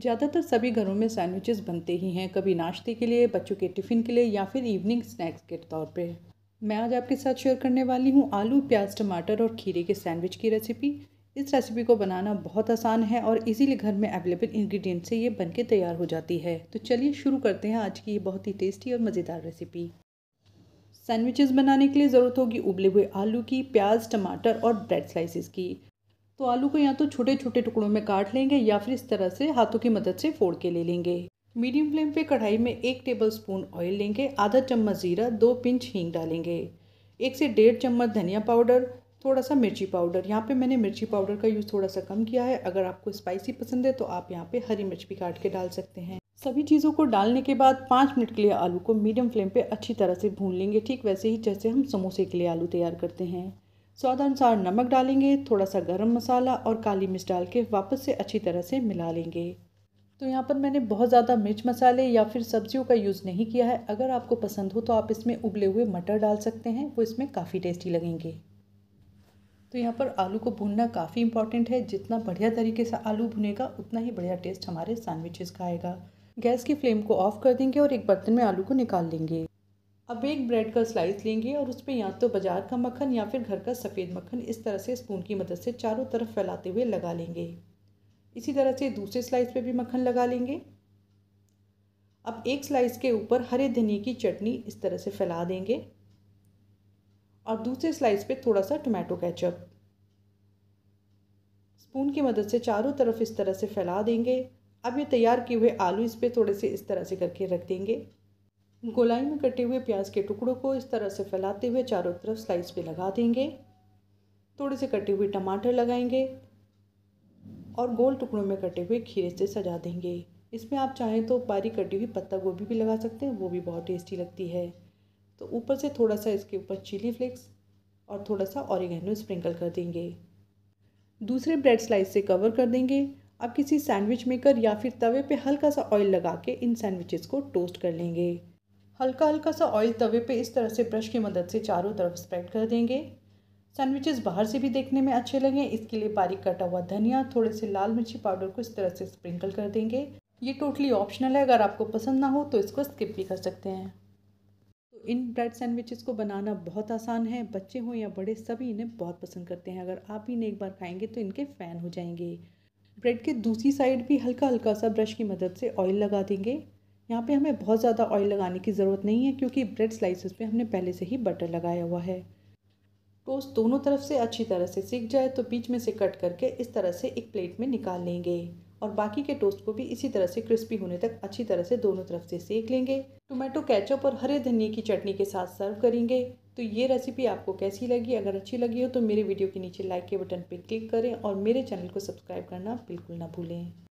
ज़्यादातर सभी घरों में सैंडविचेस बनते ही हैं कभी नाश्ते के लिए बच्चों के टिफ़िन के लिए या फिर इवनिंग स्नैक्स के तौर पे मैं आज आपके साथ शेयर करने वाली हूँ आलू प्याज टमाटर और खीरे के सैंडविच की रेसिपी इस रेसिपी को बनाना बहुत आसान है और इजीली घर में अवेलेबल इंग्रेडिएंट से ये बनके तैयार हो जाती है तो चलिए शुरू करते हैं आज की ये बहुत ही टेस्टी और मज़ेदार रेसिपी सैंडविचेस बनाने के लिए ज़रूरत होगी उबले हुए आलू की प्याज टमाटर और ब्रेड स्लाइसिस की तो आलू को या तो छोटे छोटे टुकड़ों में काट लेंगे या फिर इस तरह से हाथों की मदद से फोड़ के ले लेंगे मीडियम फ्लेम पे कढ़ाई में एक टेबल स्पून ऑयल लेंगे आधा चम्मच जीरा दो पिंच हींग डालेंगे एक से डेढ़ चम्मच धनिया पाउडर थोड़ा सा मिर्ची पाउडर यहाँ पे मैंने मिर्ची पाउडर का यूज़ थोड़ा सा कम किया है अगर आपको स्पाइसी पसंद है तो आप यहाँ पे हरी मिर्च भी काट के डाल सकते हैं सभी चीज़ों को डालने के बाद पाँच मिनट के लिए आलू को मीडियम फ्लेम पे अच्छी तरह से भून लेंगे ठीक वैसे ही जैसे हम समोसे के लिए आलू तैयार करते हैं स्वादानुसार नमक डालेंगे थोड़ा सा गरम मसाला और काली मिर्च डाल के वापस से अच्छी तरह से मिला लेंगे तो यहाँ पर मैंने बहुत ज़्यादा मिर्च मसाले या फिर सब्जियों का यूज़ नहीं किया है अगर आपको पसंद हो तो आप इसमें उबले हुए मटर डाल सकते हैं वो इसमें काफ़ी टेस्टी लगेंगे तो यहाँ पर आलू को भूनना काफ़ी इंपॉर्टेंट है जितना बढ़िया तरीके से आलू भुनेगा उतना ही बढ़िया टेस्ट हमारे सैंडविचेस का आएगा गैस की फ्लेम को ऑफ़ कर देंगे और एक बर्तन में आलू को निकाल लेंगे अब एक ब्रेड का स्लाइस लेंगे और उस पर या तो बाजार का मक्खन या फिर घर का सफ़ेद मक्खन इस तरह से स्पून की मदद से चारों तरफ फैलाते हुए लगा लेंगे इसी तरह से दूसरे स्लाइस पे भी मक्खन लगा लेंगे अब एक स्लाइस के ऊपर हरे धनिए की चटनी इस तरह से फैला देंगे और दूसरे स्लाइस पे थोड़ा सा टोमेटो कैचअप स्पून की मदद से चारों तरफ इस तरह से फैला देंगे अब ये तैयार किए हुए आलू इस पर थोड़े से इस तरह से करके रख देंगे गोलाई में कटे हुए प्याज के टुकड़ों को इस तरह से फैलाते हुए चारों तरफ स्लाइस पे लगा देंगे थोड़े से कटे हुए टमाटर लगाएंगे और गोल टुकड़ों में कटे हुए खीरे से सजा देंगे इसमें आप चाहें तो बारीक कटी हुई पत्ता गोभी भी लगा सकते हैं वो भी बहुत टेस्टी लगती है तो ऊपर से थोड़ा सा इसके ऊपर चिली फ्लेक्स और थोड़ा सा ऑरिगेनो स्प्रिंकल कर देंगे दूसरे ब्रेड स्लाइस से कवर कर देंगे आप किसी सैंडविच मेकर या फिर तवे पे हल्का सा ऑयल लगा के इन सैंडविचेस को टोस्ट कर लेंगे हल्का हल्का सा ऑयल तवे पे इस तरह से ब्रश की मदद से चारों तरफ स्प्रेड कर देंगे सैंडविचेस बाहर से भी देखने में अच्छे लगे इसके लिए बारीक कटा हुआ धनिया थोड़े से लाल मिर्ची पाउडर को इस तरह से स्प्रिंकल कर देंगे ये टोटली ऑप्शनल है अगर आपको पसंद ना हो तो इसको स्किप भी कर सकते हैं तो इन ब्रेड सैंडविचेस को बनाना बहुत आसान है बच्चे हों या बड़े सभी इन्हें बहुत पसंद करते हैं अगर आप इन्हें एक बार खाएंगे तो इनके फ़ैन हो जाएंगे ब्रेड के दूसरी साइड भी हल्का हल्का सा ब्रश की मदद से ऑयल लगा देंगे यहाँ पे हमें बहुत ज़्यादा ऑयल लगाने की ज़रूरत नहीं है क्योंकि ब्रेड स्लाइसेस पे हमने पहले से ही बटर लगाया हुआ है टोस्ट दोनों तरफ से अच्छी तरह से सीख जाए तो बीच में से कट करके इस तरह से एक प्लेट में निकाल लेंगे और बाकी के टोस्ट को भी इसी तरह से क्रिस्पी होने तक अच्छी तरह से दोनों तरफ से सेक लेंगे टोमेटो कैचअप और हरे धनिया की चटनी के साथ सर्व करेंगे तो ये रेसिपी आपको कैसी लगी अगर अच्छी लगी हो तो मेरे वीडियो के नीचे लाइक के बटन पर क्लिक करें और मेरे चैनल को सब्सक्राइब करना बिल्कुल ना भूलें